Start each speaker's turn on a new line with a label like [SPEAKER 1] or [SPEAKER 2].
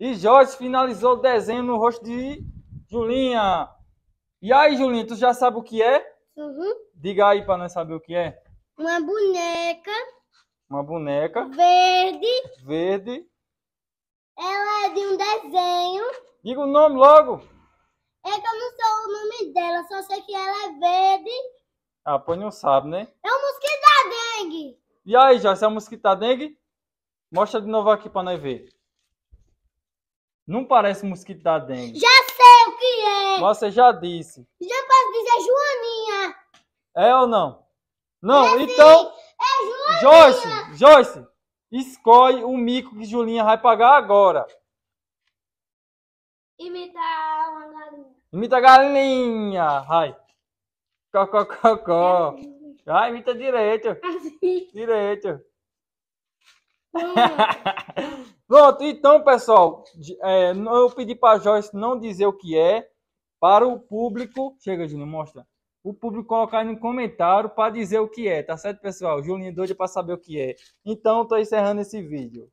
[SPEAKER 1] E Jorge finalizou o desenho no rosto de Julinha. E aí, Julinha, tu já sabe o que é? Uhum. Diga aí para nós saber o que é.
[SPEAKER 2] Uma boneca.
[SPEAKER 1] Uma boneca.
[SPEAKER 2] Verde.
[SPEAKER 1] Verde.
[SPEAKER 2] Ela é de um desenho.
[SPEAKER 1] Diga o nome logo.
[SPEAKER 2] É que eu não sei o nome dela, só sei que ela é verde.
[SPEAKER 1] Ah, pô, não sabe, né?
[SPEAKER 2] É o mosquito da dengue.
[SPEAKER 1] E aí, Jorge, é o mosquito da dengue? Mostra de novo aqui para nós ver. Não parece mosquito da dengue.
[SPEAKER 3] Já sei o que é.
[SPEAKER 1] Você já disse.
[SPEAKER 3] Já posso dizer Joaninha.
[SPEAKER 1] É ou não? Não, é então...
[SPEAKER 3] É Joaninha. Joyce,
[SPEAKER 1] Joyce, escolhe o mico que Julinha vai pagar agora.
[SPEAKER 4] Imitar uma galinha.
[SPEAKER 1] Imita galinha. Vai. Cocó, cocó. ai, imita direito. Assim. Direito. Hum. Pronto, então, pessoal, é, eu pedi para Joyce não dizer o que é, para o público. Chega, Juninho, mostra. O público colocar no comentário para dizer o que é, tá certo, pessoal? Juninho é doido para saber o que é. Então, estou encerrando esse vídeo.